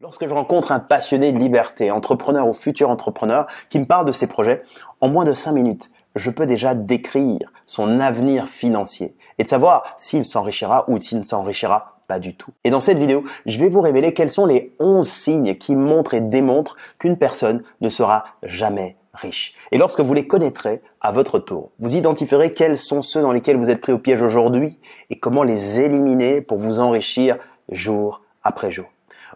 Lorsque je rencontre un passionné de liberté, entrepreneur ou futur entrepreneur, qui me parle de ses projets, en moins de 5 minutes, je peux déjà décrire son avenir financier et de savoir s'il s'enrichira ou s'il ne s'enrichira pas du tout. Et dans cette vidéo, je vais vous révéler quels sont les 11 signes qui montrent et démontrent qu'une personne ne sera jamais riche. Et lorsque vous les connaîtrez à votre tour, vous identifierez quels sont ceux dans lesquels vous êtes pris au piège aujourd'hui et comment les éliminer pour vous enrichir jour après jour.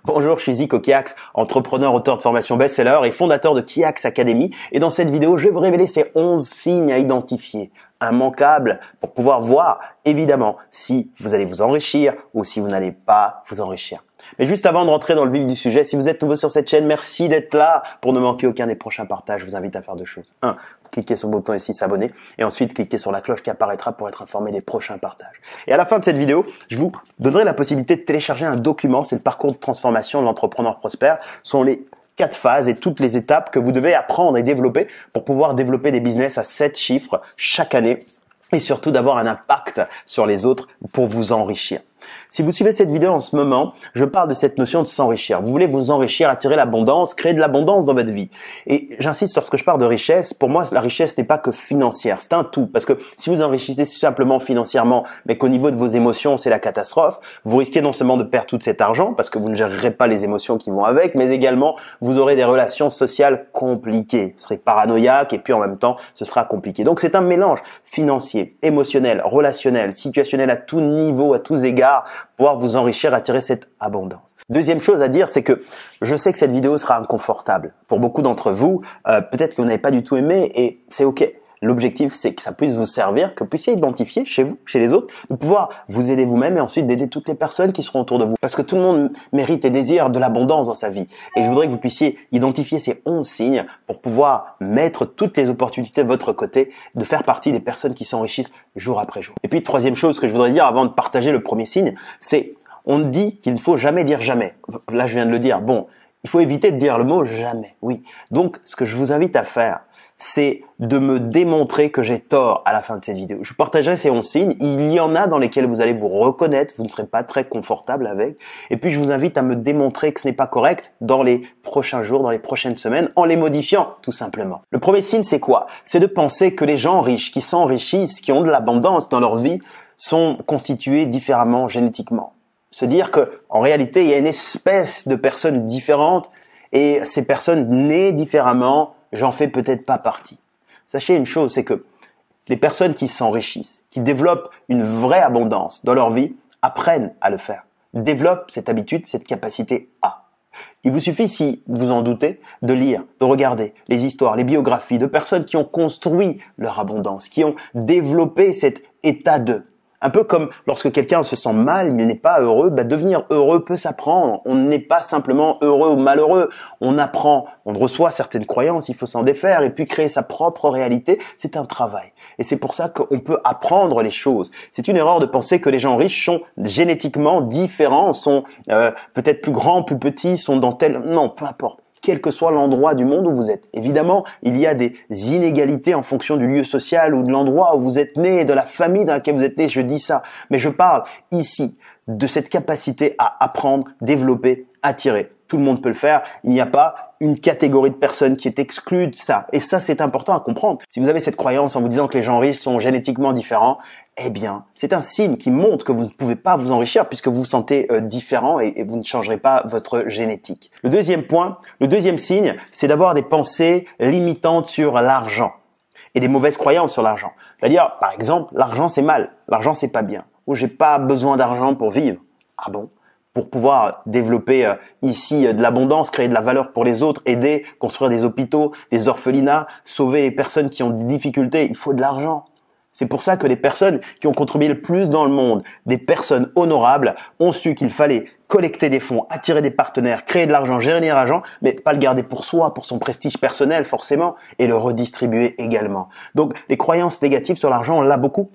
Bonjour, je suis Zico Kiax, entrepreneur, auteur de formation best-seller et fondateur de Kiax Academy. Et dans cette vidéo, je vais vous révéler ces 11 signes à identifier immanquables pour pouvoir voir, évidemment, si vous allez vous enrichir ou si vous n'allez pas vous enrichir. Mais juste avant de rentrer dans le vif du sujet, si vous êtes nouveau sur cette chaîne, merci d'être là. Pour ne manquer aucun des prochains partages, je vous invite à faire deux choses. Un, cliquez sur le bouton ici s'abonner et ensuite cliquez sur la cloche qui apparaîtra pour être informé des prochains partages. Et à la fin de cette vidéo, je vous donnerai la possibilité de télécharger un document, c'est le parcours de transformation de l'entrepreneur prospère. Ce sont les quatre phases et toutes les étapes que vous devez apprendre et développer pour pouvoir développer des business à sept chiffres chaque année et surtout d'avoir un impact sur les autres pour vous enrichir. Si vous suivez cette vidéo en ce moment, je parle de cette notion de s'enrichir. Vous voulez vous enrichir, attirer l'abondance, créer de l'abondance dans votre vie. Et j'insiste lorsque je parle de richesse, pour moi, la richesse n'est pas que financière, c'est un tout. Parce que si vous enrichissez simplement financièrement, mais qu'au niveau de vos émotions, c'est la catastrophe, vous risquez non seulement de perdre tout cet argent, parce que vous ne gérerez pas les émotions qui vont avec, mais également, vous aurez des relations sociales compliquées. Vous serez paranoïaque et puis en même temps, ce sera compliqué. Donc c'est un mélange financier, émotionnel, relationnel, situationnel à tout niveau, à tous égards pouvoir vous enrichir, attirer cette abondance. Deuxième chose à dire, c'est que je sais que cette vidéo sera inconfortable pour beaucoup d'entre vous. Euh, peut-être que vous n'avez pas du tout aimé et c'est ok. L'objectif, c'est que ça puisse vous servir, que vous puissiez identifier chez vous, chez les autres, de pouvoir vous aider vous-même et ensuite d'aider toutes les personnes qui seront autour de vous. Parce que tout le monde mérite et désire de l'abondance dans sa vie. Et je voudrais que vous puissiez identifier ces 11 signes pour pouvoir mettre toutes les opportunités de votre côté, de faire partie des personnes qui s'enrichissent jour après jour. Et puis, troisième chose que je voudrais dire avant de partager le premier signe, c'est on dit qu'il ne faut jamais dire jamais. Là, je viens de le dire. Bon, il faut éviter de dire le mot jamais. Oui. Donc, ce que je vous invite à faire, c'est de me démontrer que j'ai tort à la fin de cette vidéo. Je partagerai ces 11 signes. Il y en a dans lesquels vous allez vous reconnaître, vous ne serez pas très confortable avec. Et puis, je vous invite à me démontrer que ce n'est pas correct dans les prochains jours, dans les prochaines semaines, en les modifiant, tout simplement. Le premier signe, c'est quoi? C'est de penser que les gens riches, qui s'enrichissent, qui ont de l'abondance dans leur vie, sont constitués différemment génétiquement se dire qu'en réalité il y a une espèce de personnes différentes et ces personnes nées différemment, j'en fais peut-être pas partie. Sachez une chose, c'est que les personnes qui s'enrichissent, qui développent une vraie abondance dans leur vie, apprennent à le faire, développent cette habitude, cette capacité à. Il vous suffit, si vous en doutez, de lire, de regarder les histoires, les biographies de personnes qui ont construit leur abondance, qui ont développé cet état de. Un peu comme lorsque quelqu'un se sent mal, il n'est pas heureux, bah, devenir heureux peut s'apprendre. On n'est pas simplement heureux ou malheureux. On apprend, on reçoit certaines croyances, il faut s'en défaire et puis créer sa propre réalité, c'est un travail. Et c'est pour ça qu'on peut apprendre les choses. C'est une erreur de penser que les gens riches sont génétiquement différents, sont euh, peut-être plus grands, plus petits, sont dans tel... Non, peu importe quel que soit l'endroit du monde où vous êtes. Évidemment, il y a des inégalités en fonction du lieu social ou de l'endroit où vous êtes né, de la famille dans laquelle vous êtes né, je dis ça. Mais je parle ici de cette capacité à apprendre, développer, attirer tout le monde peut le faire. Il n'y a pas une catégorie de personnes qui est exclue de ça. Et ça, c'est important à comprendre. Si vous avez cette croyance en vous disant que les gens riches sont génétiquement différents, eh bien, c'est un signe qui montre que vous ne pouvez pas vous enrichir puisque vous vous sentez euh, différent et, et, vous ne changerez pas votre génétique. Le deuxième point, le deuxième signe, c'est d'avoir des pensées limitantes sur l'argent et des mauvaises croyances sur l'argent. C'est-à-dire, par exemple, l'argent c'est mal, l'argent c'est pas bien, ou j'ai pas besoin d'argent pour vivre. Ah bon pour pouvoir développer euh, ici euh, de l'abondance, créer de la valeur pour les autres, aider, construire des hôpitaux, des orphelinats, sauver les personnes qui ont des difficultés. Il faut de l'argent. C'est pour ça que les personnes qui ont contribué le plus dans le monde, des personnes honorables, ont su qu'il fallait collecter des fonds, attirer des partenaires, créer de l'argent, gérer l'argent, mais pas le garder pour soi, pour son prestige personnel forcément, et le redistribuer également. Donc les croyances négatives sur l'argent, on l'a beaucoup.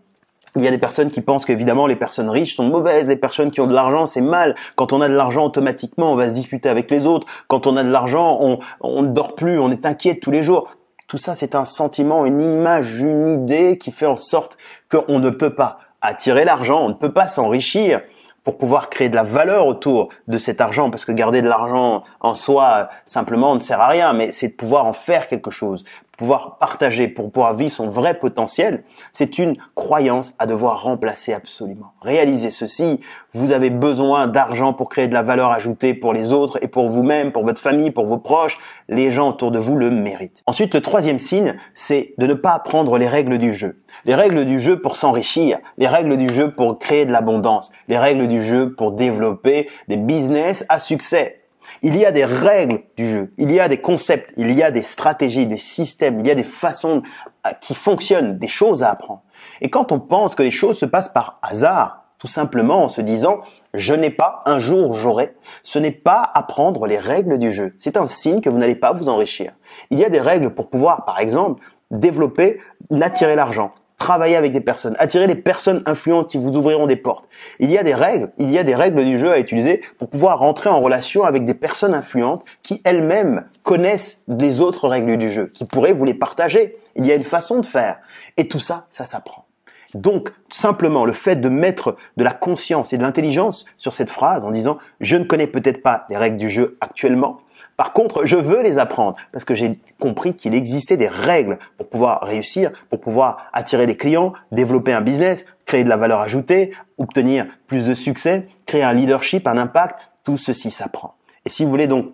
Il y a des personnes qui pensent qu'évidemment les personnes riches sont mauvaises, les personnes qui ont de l'argent c'est mal. Quand on a de l'argent automatiquement on va se disputer avec les autres. Quand on a de l'argent on, ne dort plus, on est inquiet tous les jours. Tout ça c'est un sentiment, une image, une idée qui fait en sorte qu'on ne peut pas attirer l'argent, on ne peut pas s'enrichir pour pouvoir créer de la valeur autour de cet argent, parce que garder de l'argent en soi simplement ne sert à rien, mais c'est de pouvoir en faire quelque chose, pouvoir partager, pour pouvoir vivre son vrai potentiel, c'est une croyance à devoir remplacer absolument. Réalisez ceci, vous avez besoin d'argent pour créer de la valeur ajoutée pour les autres et pour vous-même, pour votre famille, pour vos proches, les gens autour de vous le méritent. Ensuite, le troisième signe, c'est de ne pas apprendre les règles du jeu. Les règles du jeu pour s'enrichir, les règles du jeu pour créer de l'abondance, les règles du jeu pour développer des business à succès. Il y a des règles du jeu, il y a des concepts, il y a des stratégies, des systèmes, il y a des façons euh, qui fonctionnent, des choses à apprendre. Et quand on pense que les choses se passent par hasard, tout simplement en se disant je n'ai pas, un jour j'aurai, ce n'est pas apprendre les règles du jeu. C'est un signe que vous n'allez pas vous enrichir. Il y a des règles pour pouvoir, par exemple, développer, n'attirer l'argent. Travailler avec des personnes, attirer des personnes influentes qui vous ouvriront des portes. Il y a des règles, il y a des règles du jeu à utiliser pour pouvoir rentrer en relation avec des personnes influentes qui elles-mêmes connaissent les autres règles du jeu, qui pourraient vous les partager. Il y a une façon de faire. Et tout ça, ça s'apprend. Donc, simplement, le fait de mettre de la conscience et de l'intelligence sur cette phrase en disant, je ne connais peut-être pas les règles du jeu actuellement, par contre, je veux les apprendre parce que j'ai compris qu'il existait des règles pour pouvoir réussir, pour pouvoir attirer des clients, développer un business, créer de la valeur ajoutée, obtenir plus de succès, créer un leadership, un impact. Tout ceci s'apprend. Et si vous voulez donc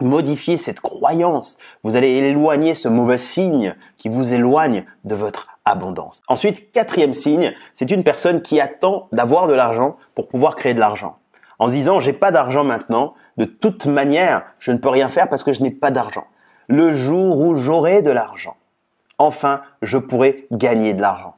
modifier cette croyance, vous allez éloigner ce mauvais signe qui vous éloigne de votre abondance. Ensuite, quatrième signe, c'est une personne qui attend d'avoir de l'argent pour pouvoir créer de l'argent en se disant j'ai pas d'argent maintenant, de toute manière, je ne peux rien faire parce que je n'ai pas d'argent. Le jour où j'aurai de l'argent, enfin, je pourrai gagner de l'argent.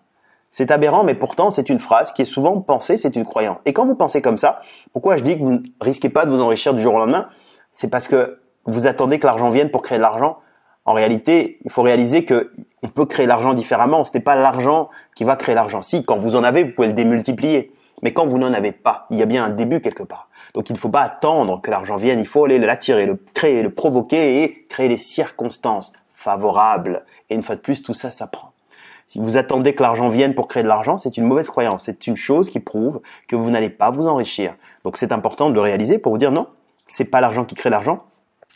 C'est aberrant, mais pourtant, c'est une phrase qui est souvent pensée, c'est une croyance. Et quand vous pensez comme ça, pourquoi je dis que vous ne risquez pas de vous enrichir du jour au lendemain C'est parce que vous attendez que l'argent vienne pour créer de l'argent. En réalité, il faut réaliser qu'on peut créer l'argent différemment. Ce n'est pas l'argent qui va créer l'argent. Si, quand vous en avez, vous pouvez le démultiplier. Mais quand vous n'en avez pas, il y a bien un début quelque part. Donc il ne faut pas attendre que l'argent vienne, il faut aller l'attirer, le créer, le provoquer et créer les circonstances favorables. Et une fois de plus, tout ça s'apprend. Si vous attendez que l'argent vienne pour créer de l'argent, c'est une mauvaise croyance. C'est une chose qui prouve que vous n'allez pas vous enrichir. Donc c'est important de le réaliser pour vous dire non, n'est pas l'argent qui crée l'argent,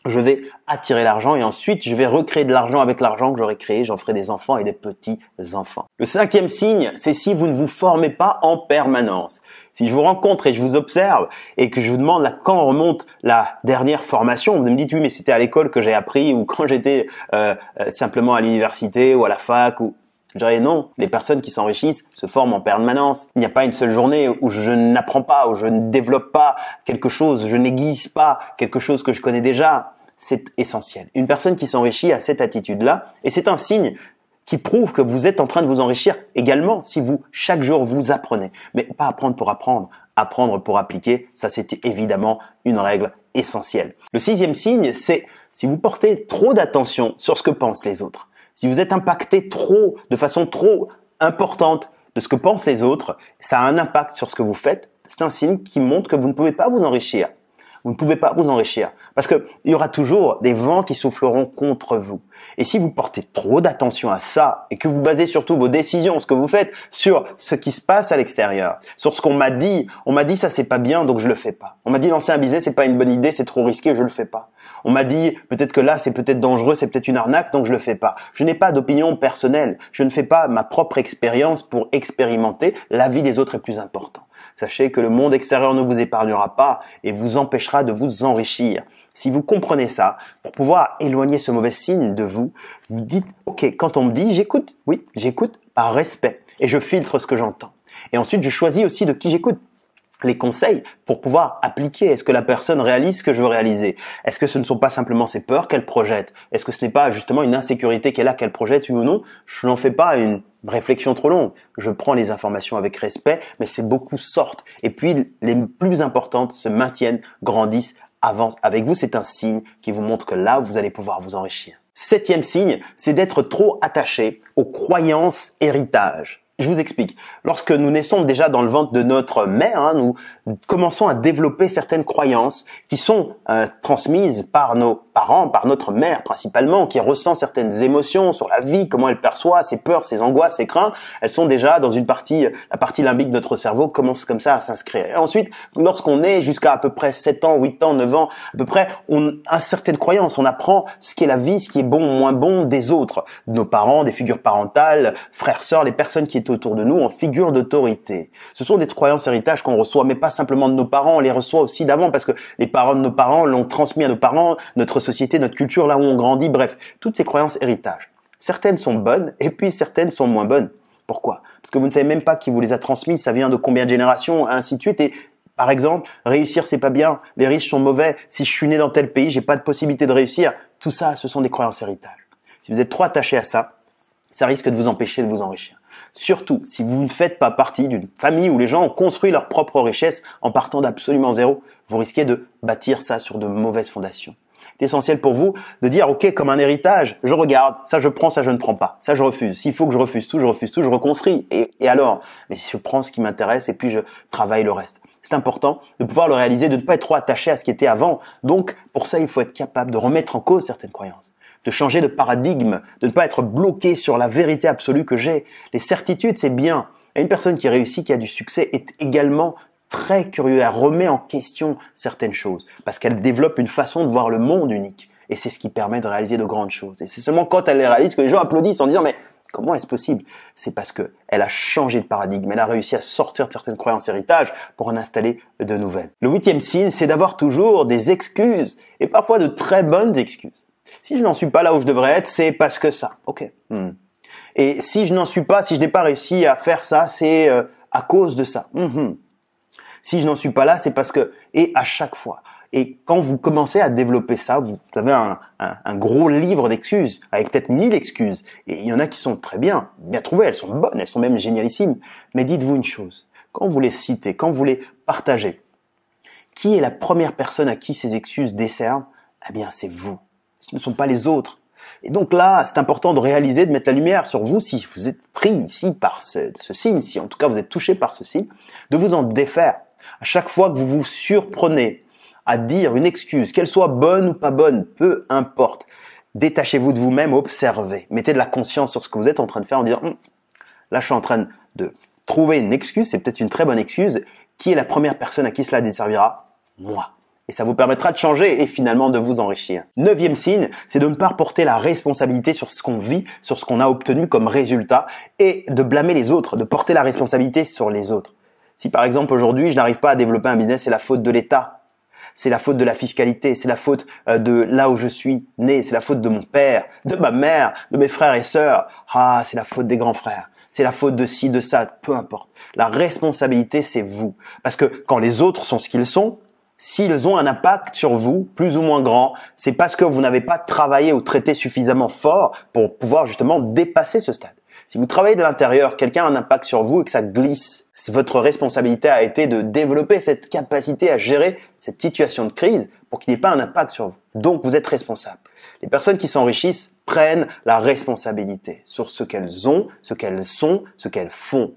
je vais attirer l'argent et ensuite je vais recréer de l'argent avec l'argent que j'aurai créé, j'en ferai des enfants et des petits-enfants. Le cinquième signe, c'est si vous ne vous formez pas en permanence. Si je vous rencontre et je vous observe et que je vous demande quand remonte la dernière formation, vous me dites oui mais c'était à l'école que j'ai appris ou quand j'étais euh, euh, simplement à l'université ou à la fac ou je dirais non, les personnes qui s'enrichissent se forment en permanence. Il n'y a pas une seule journée où je n'apprends pas, ou je ne développe pas quelque chose, je n'aiguise pas quelque chose que je connais déjà c'est essentiel. Une personne qui s'enrichit a cette attitude-là, et c'est un signe qui prouve que vous êtes en train de vous enrichir également si vous, chaque jour, vous apprenez. Mais pas apprendre pour apprendre, apprendre pour appliquer, ça c'est évidemment une règle essentielle. Le sixième signe, c'est si vous portez trop d'attention sur ce que pensent les autres, si vous êtes impacté trop, de façon trop importante de ce que pensent les autres, ça a un impact sur ce que vous faites, c'est un signe qui montre que vous ne pouvez pas vous enrichir. Vous ne pouvez pas vous enrichir parce qu'il y aura toujours des vents qui souffleront contre vous. Et si vous portez trop d'attention à ça et que vous basez surtout vos décisions, ce que vous faites sur ce qui se passe à l'extérieur, sur ce qu'on m'a dit, on m'a dit ça c'est pas bien donc je le fais pas. On m'a dit lancer un business c'est pas une bonne idée, c'est trop risqué, je le fais pas. On m'a dit peut-être que là c'est peut-être dangereux, c'est peut-être une arnaque donc je le fais pas. Je n'ai pas d'opinion personnelle, je ne fais pas ma propre expérience pour expérimenter, la vie des autres est plus importante. Sachez que le monde extérieur ne vous épargnera pas et vous empêchera de vous enrichir. Si vous comprenez ça, pour pouvoir éloigner ce mauvais signe de vous, vous dites, OK, quand on me dit, j'écoute, oui, j'écoute par respect et je filtre ce que j'entends. Et ensuite, je choisis aussi de qui j'écoute les conseils pour pouvoir appliquer Est-ce que la personne réalise ce que je veux réaliser Est-ce que ce ne sont pas simplement ses peurs qu'elle projette Est-ce que ce n'est pas justement une insécurité qu'elle a qu'elle projette, oui ou non Je n'en fais pas une réflexion trop longue. Je prends les informations avec respect, mais c'est beaucoup sortent. Et puis, les plus importantes se maintiennent, grandissent, avancent avec vous. C'est un signe qui vous montre que là, vous allez pouvoir vous enrichir. Septième signe, c'est d'être trop attaché aux croyances héritage. Je vous explique. Lorsque nous naissons déjà dans le ventre de notre mère, hein, nous commençons à développer certaines croyances qui sont euh, transmises par nos parents, par notre mère principalement, qui ressent certaines émotions sur la vie, comment elle perçoit ses peurs, ses angoisses, ses craintes. Elles sont déjà dans une partie, la partie limbique de notre cerveau commence comme ça à s'inscrire. Et ensuite, lorsqu'on est jusqu'à à peu près 7 ans, 8 ans, 9 ans, à peu près, on a certaines croyances, on apprend ce qu'est la vie, ce qui est bon, moins bon des autres. Nos parents, des figures parentales, frères, sœurs, les personnes qui étaient autour de nous en figure d'autorité. Ce sont des croyances héritage qu'on reçoit, mais pas simplement de nos parents, on les reçoit aussi d'avant parce que les parents de nos parents l'ont transmis à nos parents, notre société, notre culture, là où on grandit, bref, toutes ces croyances héritage. Certaines sont bonnes et puis certaines sont moins bonnes. Pourquoi Parce que vous ne savez même pas qui vous les a transmises, ça vient de combien de générations, ainsi de suite. Et par exemple, réussir c'est pas bien, les riches sont mauvais, si je suis né dans tel pays, j'ai pas de possibilité de réussir. Tout ça, ce sont des croyances héritage. Si vous êtes trop attaché à ça, ça risque de vous empêcher de vous enrichir. Surtout si vous ne faites pas partie d'une famille où les gens ont construit leur propre richesse en partant d'absolument zéro, vous risquez de bâtir ça sur de mauvaises fondations. C'est essentiel pour vous de dire, OK, comme un héritage, je regarde, ça je prends, ça je ne prends pas, ça je refuse. S'il faut que je refuse tout, je refuse tout, je reconstruis. Et, alors Mais si je prends ce qui m'intéresse et puis je travaille le reste. C'est important de pouvoir le réaliser, de ne pas être trop attaché à ce qui était avant. Donc, pour ça, il faut être capable de remettre en cause certaines croyances de changer de paradigme, de ne pas être bloqué sur la vérité absolue que j'ai. Les certitudes, c'est bien. une personne qui réussit, qui a du succès, est également très curieuse. Elle remet en question certaines choses parce qu'elle développe une façon de voir le monde unique. Et c'est ce qui permet de réaliser de grandes choses. Et c'est seulement quand elle les réalise que les gens applaudissent en disant mais Comment est-ce possible C'est parce que elle a changé de paradigme, elle a réussi à sortir de certaines croyances héritages pour en installer de nouvelles. Le huitième signe, c'est d'avoir toujours des excuses, et parfois de très bonnes excuses. Si je n'en suis pas là où je devrais être, c'est parce que ça. Ok. Hmm. Et si je n'en suis pas, si je n'ai pas réussi à faire ça, c'est euh, à cause de ça. Hmm, hmm. Si je n'en suis pas là, c'est parce que et à chaque fois. Et quand vous commencez à développer ça, vous avez un, un gros livre d'excuses, avec peut-être mille excuses. Et il y en a qui sont très bien, bien trouvées, elles sont bonnes, elles sont même génialissimes. Mais dites-vous une chose, quand vous les citez, quand vous les partagez, qui est la première personne à qui ces excuses desservent Eh bien, c'est vous ce ne sont pas les autres. Et donc là, c'est important de réaliser, de mettre la lumière sur vous si vous êtes pris ici par ce, signe, si en tout cas vous êtes touché par ce signe, de vous en défaire. À chaque fois que vous vous surprenez à dire une excuse, qu'elle soit bonne ou pas bonne, peu importe, détachez-vous de vous-même, observez, mettez de la conscience sur ce que vous êtes en train de faire en disant, hum, là je suis en train de trouver une excuse, c'est peut-être une très bonne excuse, qui est la première personne à qui cela desservira Moi et ça vous permettra de changer et finalement de vous enrichir. Neuvième signe, c'est de ne pas porter la responsabilité sur ce qu'on vit, sur ce qu'on a obtenu comme résultat et de blâmer les autres, de porter la responsabilité sur les autres. Si par exemple aujourd'hui je n'arrive pas à développer un business, c'est la faute de l'État, c'est la faute de la fiscalité, c'est la faute euh, de là où je suis né, c'est la faute de mon père, de ma mère, de mes frères et sœurs. Ah, c'est la faute des grands frères c'est la faute de ci, de ça, peu importe. La responsabilité, c'est vous. Parce que quand les autres sont ce qu'ils sont, s'ils ont un impact sur vous, plus ou moins grand, c'est parce que vous n'avez pas travaillé ou traité suffisamment fort pour pouvoir justement dépasser ce stade. Si vous travaillez de l'intérieur, quelqu'un a un impact sur vous et que ça glisse, votre responsabilité a été de développer cette capacité à gérer cette situation de crise pour qu'il n'y ait pas un impact sur vous. Donc vous êtes responsable. Les personnes qui s'enrichissent prennent la responsabilité sur ce qu'elles ont, ce qu'elles sont, ce qu'elles font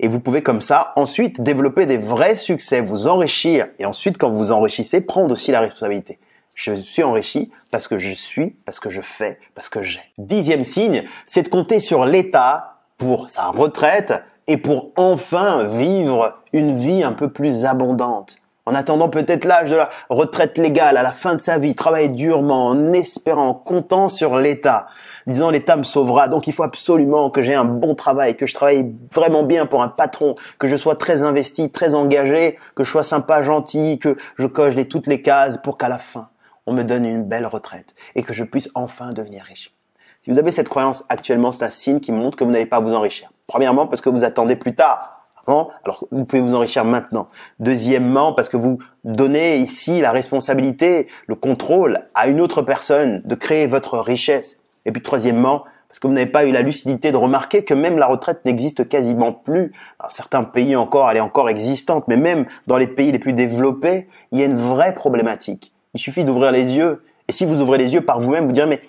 et vous pouvez comme ça ensuite développer des vrais succès, vous enrichir et ensuite quand vous vous enrichissez, prendre aussi la responsabilité. Je suis enrichi parce que je suis, parce que je fais, parce que j'ai. Dixième signe, c'est de compter sur l'État pour sa retraite et pour enfin vivre une vie un peu plus abondante en attendant peut-être l'âge de la retraite légale à la fin de sa vie, travailler durement, en espérant, en comptant sur l'État, disant l'État me sauvera, donc il faut absolument que j'ai un bon travail, que je travaille vraiment bien pour un patron, que je sois très investi, très engagé, que je sois sympa, gentil, que je coche les, toutes les cases pour qu'à la fin, on me donne une belle retraite et que je puisse enfin devenir riche. Si vous avez cette croyance actuellement, c'est un signe qui montre que vous n'allez pas vous enrichir. Premièrement, parce que vous attendez plus tard Hein alors vous pouvez vous enrichir maintenant. Deuxièmement, parce que vous donnez ici la responsabilité, le contrôle à une autre personne de créer votre richesse. Et puis troisièmement, parce que vous n'avez pas eu la lucidité de remarquer que même la retraite n'existe quasiment plus. Alors, certains pays encore, elle est encore existante, mais même dans les pays les plus développés, il y a une vraie problématique. Il suffit d'ouvrir les yeux. Et si vous ouvrez les yeux par vous-même, vous direz, mais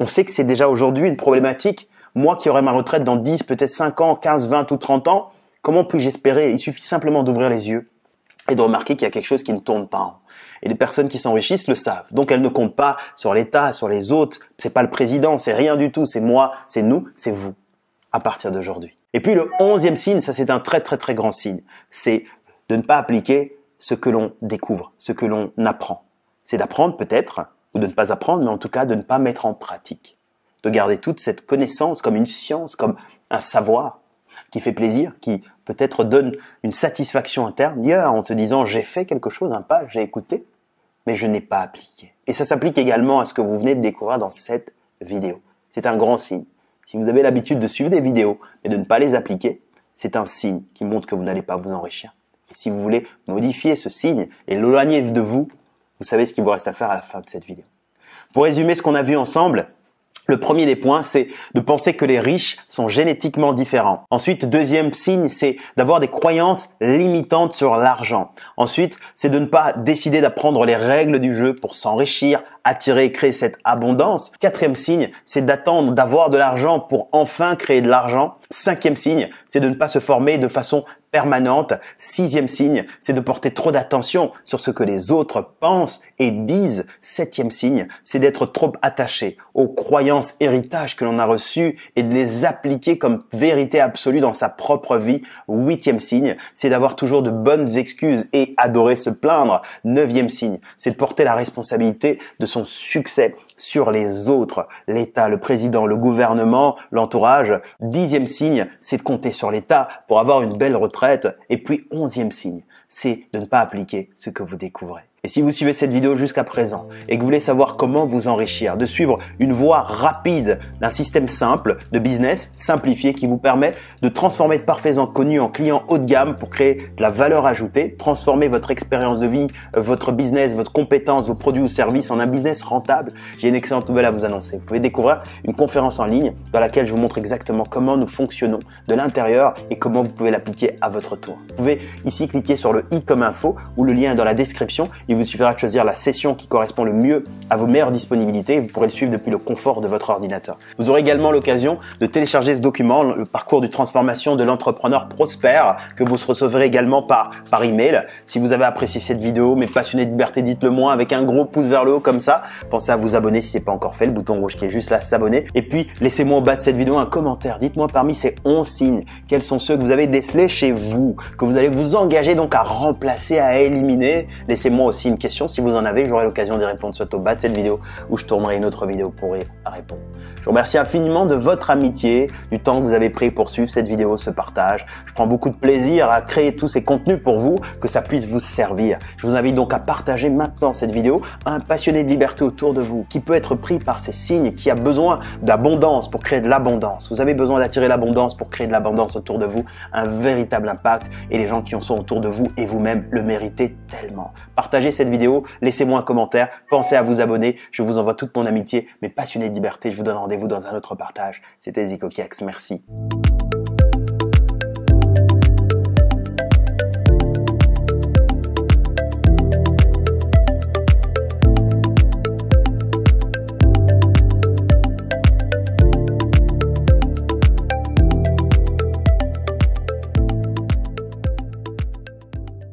on sait que c'est déjà aujourd'hui une problématique. Moi qui aurai ma retraite dans 10, peut-être 5 ans, 15, 20 ou 30 ans, Comment puis-je espérer Il suffit simplement d'ouvrir les yeux et de remarquer qu'il y a quelque chose qui ne tourne pas et les personnes qui s'enrichissent le savent. Donc elles ne comptent pas sur l'État, sur les autres. Ce n'est pas le président, c'est rien du tout. C'est moi, c'est nous, c'est vous. À partir d'aujourd'hui. Et puis le onzième signe, ça c'est un très très très grand signe. C'est de ne pas appliquer ce que l'on découvre, ce que l'on apprend. C'est d'apprendre peut-être, ou de ne pas apprendre, mais en tout cas de ne pas mettre en pratique. De garder toute cette connaissance comme une science, comme un savoir, qui fait plaisir, qui peut-être donne une satisfaction interne, en se disant j'ai fait quelque chose, un pas, j'ai écouté, mais je n'ai pas appliqué. Et ça s'applique également à ce que vous venez de découvrir dans cette vidéo. C'est un grand signe. Si vous avez l'habitude de suivre des vidéos, mais de ne pas les appliquer, c'est un signe qui montre que vous n'allez pas vous enrichir. Et si vous voulez modifier ce signe et l'éloigner de vous, vous savez ce qu'il vous reste à faire à la fin de cette vidéo. Pour résumer ce qu'on a vu ensemble, le premier des points, c'est de penser que les riches sont génétiquement différents. Ensuite, deuxième signe, c'est d'avoir des croyances limitantes sur l'argent. Ensuite, c'est de ne pas décider d'apprendre les règles du jeu pour s'enrichir, attirer et créer cette abondance. Quatrième signe, c'est d'attendre d'avoir de l'argent pour enfin créer de l'argent. Cinquième signe, c'est de ne pas se former de façon permanente. Sixième signe, c'est de porter trop d'attention sur ce que les autres pensent et disent. Septième signe, c'est d'être trop attaché aux croyances héritages que l'on a reçues et de les appliquer comme vérité absolue dans sa propre vie. Huitième signe, c'est d'avoir toujours de bonnes excuses et adorer se plaindre. Neuvième signe, c'est de porter la responsabilité de son succès sur les autres, l'État, le président, le gouvernement, l'entourage. Dixième signe, c'est de compter sur l'État pour avoir une belle retraite. Et puis onzième signe, c'est de ne pas appliquer ce que vous découvrez. Et si vous suivez cette vidéo jusqu'à présent et que vous voulez savoir comment vous enrichir, de suivre une voie rapide d'un système simple de business simplifié qui vous permet de transformer de parfaits inconnus en clients haut de gamme pour créer de la valeur ajoutée, transformer votre expérience de vie, euh, votre business, votre compétence, vos produits ou services en un business rentable, j'ai une excellente nouvelle à vous annoncer. Vous pouvez découvrir une conférence en ligne dans laquelle je vous montre exactement comment nous fonctionnons de l'intérieur et comment vous pouvez l'appliquer à votre tour. Vous pouvez ici cliquer sur le i comme info ou le lien est dans la description il vous suffira de choisir la session qui correspond le mieux à vos meilleures disponibilités vous pourrez le suivre depuis le confort de votre ordinateur. Vous aurez également l'occasion de télécharger ce document, le parcours de transformation de l'entrepreneur prospère, que vous recevrez également par, par email. Si vous avez apprécié cette vidéo, mais passionnés de liberté, dites-le moi avec un gros pouce vers le haut comme ça. Pensez à vous abonner si c'est pas encore fait, le bouton rouge qui est juste là, s'abonner. Et puis, laissez-moi au bas de cette vidéo un commentaire. Dites-moi parmi ces 11 signes, quels sont ceux que vous avez décelés chez vous, que vous allez vous engager donc à remplacer, à éliminer. Laissez-moi aussi une question. Si vous en avez, j'aurai l'occasion d'y répondre soit au bas de cette vidéo ou je tournerai une autre vidéo pour y répondre. Je vous remercie infiniment de votre amitié, du temps que vous avez pris pour suivre cette vidéo, ce partage. Je prends beaucoup de plaisir à créer tous ces contenus pour vous, que ça puisse vous servir. Je vous invite donc à partager maintenant cette vidéo à un passionné de liberté autour de vous, qui peut être pris par ces signes, qui a besoin d'abondance pour créer de l'abondance. Vous avez besoin d'attirer l'abondance pour créer de l'abondance autour de vous, un véritable impact, et les gens qui en sont autour de vous et vous-même le méritez tellement. Partagez cette vidéo, laissez-moi un commentaire, pensez à vous abonner. Je vous envoie toute mon amitié, mes passionnés de liberté. Je vous donne rendez-vous dans un autre partage. C'était Zico Kiax, merci.